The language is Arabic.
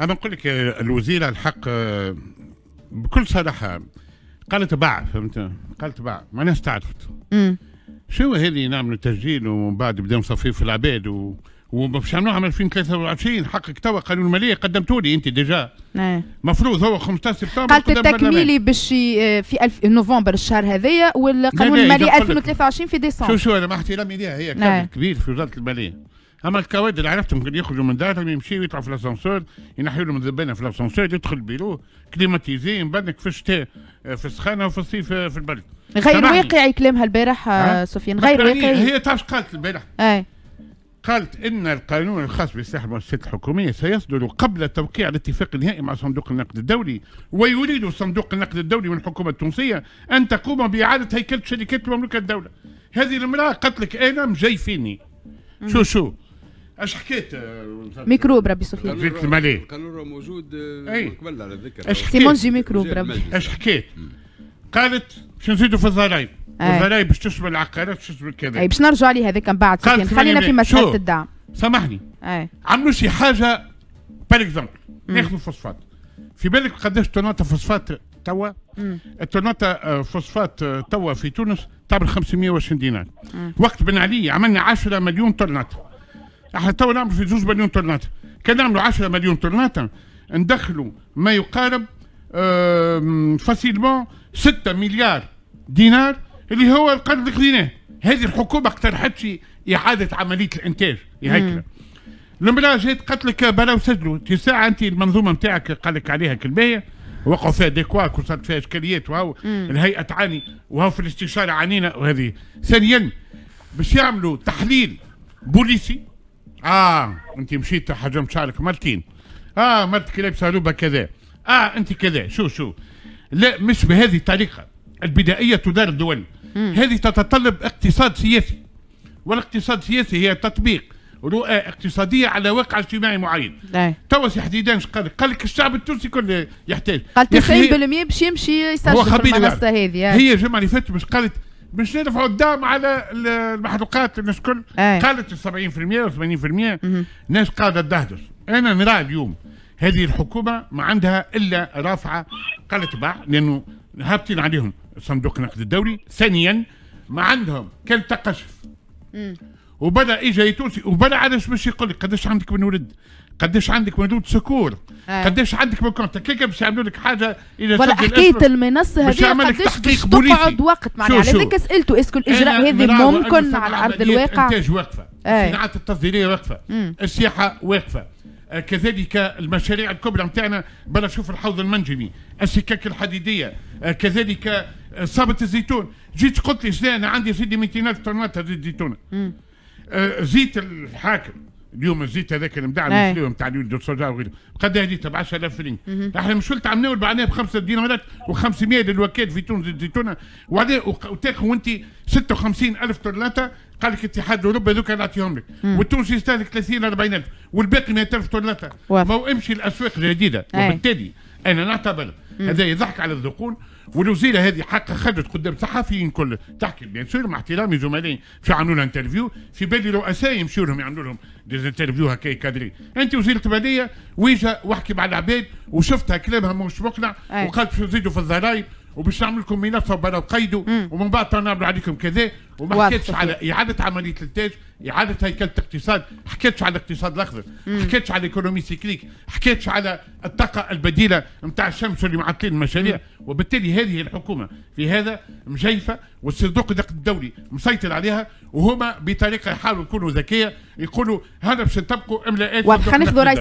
انا نقول لك الوزيره الحق آه، بكل صراحه قالت باع فهمت قالت باع ما استعرفت تعرفت شو هذه نعملوا تسجيل ومن بعد بداو نصفيه في العباد و... ومش عملوها من 2023 حقك توا قانون الماليه قدمتوا لي انت ديجا نعم. مفروض هو 15 سبتمبر قالت التكميلي باش آه، في الف... نوفمبر الشهر هذايا والقانون المالي 2023 في ديسمبر شو شو انا مع احترامي ليها هي نعم. كبير في وزاره الماليه اما الكوادر اللي عرفتهم كان يخرجوا من دارهم يمشيوا يطلعوا في الاسانسور ينحيوا لهم الذبانه في الاسانسور يدخل بيرو كليماتيزي مبنك في الشتاء آه، في السخانه وفي الصيف آه، في البرد غير واقعي كلامها البارح آه، سفيان غير واقعي هي تعرف قالت البارح اي قالت ان القانون الخاص بسلاح المؤسسات الحكوميه سيصدر قبل توقيع الاتفاق النهائي مع صندوق النقد الدولي ويريد صندوق النقد الدولي والحكومه التونسيه ان تقوم باعاده هيكله شركات المملكه الدوله هذه المراه قالت لك انا مجيفيني شو شو اش حكيت ميكروب ربي سفيان زيت المالي موجود آه، قبل على ذكر اش حكيت سيمونجي ميكروب ربي اش حكيت قالت باش نزيدوا في الضرايب الضرايب باش تشمل العقارات باش تشمل كذا باش نرجعوا عليه هذاك من بعد خلينا في مساله الدعم سامحني عملوا شي حاجه بار اكزومبل ناخذوا فوسفات في بالك قداش توناتا فوسفات توا التوناتا آه، فوسفات آه، توا في تونس تعمل 520 دينار وقت بن علي عملنا 10 مليون توناتا احنا تو نعمل في زوج مليون طرناتا كان نعملوا 10 مليون طرناتا ندخلوا ما يقارب فاسيلمون 6 مليار دينار اللي هو القرض اللي خذيناه هذه الحكومه اقترحتش اعاده عمليه الانتاج يا هيكله المراه جات قالت لك بلا وسجلوا ساعه انت المنظومه نتاعك قال لك عليها كلمه وقعوا فيها ديكواك وصارت فيها اشكاليات وهو الهيئه تعاني وهو في الاستشاره عانينا وهذه ثانيا باش يعملوا تحليل بوليسي اه انت مشيت حجمت شعرك مرتين اه مرتك لابسه روبه كذا اه انت كذا شو شو لا مش بهذه الطريقه البدائيه تدار الدول هذه تتطلب اقتصاد سياسي والاقتصاد السياسي هي تطبيق رؤى اقتصاديه على واقع اجتماعي معين نعم. توا سي حديدان ايش قال قال لك الشعب التونسي كله يحتاج قال 90% باش يمشي يسجل في المنصه هذه يعني. هي الجمعه اللي فاتت باش قالت مش ندفع الدعم على المحروقات الناس كل أي. قالت 70% و80% ناس قاعده تدهدس انا نرى اليوم هذه الحكومه ما عندها الا رافعه قالت باع لانه هابطين عليهم صندوق النقد الدولي ثانيا ما عندهم كان تقشف وبدا اجا تونسي وبدا علاش باش يقول لك قداش عندك من ولد قديش عندك مولود سكور آه. قديش عندك من كونت كيك باش يعملوا لك حاجه اذا ولا حكايه المنصه هذه قديش تقعد وقت معناها على ذلك سالته اسكو الاجراء هذه ممكن على ارض الواقع الانتاج واقفه إيه. الصناعات التصديريه واقفه السياحه واقفه آه، كذلك المشاريع الكبرى نتاعنا بلا شوف الحوض المنجمي السكك الحديديه آه، كذلك آه، صابه الزيتون جيت قلت لي انا عندي سيدي 200 طن زيت زيتون زيت الحاكم اليوم الزيت هذاك مدعم نعم. الفلوم تاع اليوم دو سوجا وغيره قد هديتها ب 10000 فرنك احنا مش قلت ناول بعناه ب 5 دينارات و500 للوكيل في تونس الزيتونه وتاخذ وانت 56000 طرلاته قال لك الاتحاد الاوروبي هذوك نعطيهم لك والتونسي يستهلك 30 40000 والباقي 100000 طرلاته ما امشي الاسواق الجديده وبالتالي انا نعتبر هذا يضحك على الذقون والوزيره هذه حقا خدت قدام صحفيين كل تحكي بيان سور مع احترامي زملائي في يعملوا لها انترفيو في بالي رؤساء يمشوا لهم يعملوا لهم انترفيو هكا كادري انت وزيره البلديه ويجا واحكي مع العباد وشفتها كلامها مش مقنع وقالت باش نزيدوا في الضرايب وباش نعمل لكم منصه وبلا قيده ومن بعد نعمل عليكم كذا وما حكيتش على اعاده عمليه الانتاج اعاده هيكله الاقتصاد حكيتش على الاقتصاد الاخضر حكيتش على ايكونومي سيكليك حكيتش على الطاقه البديله نتاع الشمس اللي معطلين المشاريع وبالتالي هذه الحكومه في هذا مجيفه والصندوق الدولي مسيطر عليها وهما بطريقه يحاولوا يكونوا ذكيه يقولوا هذا باش نطبقوا املاءات واضح ناخذوا راي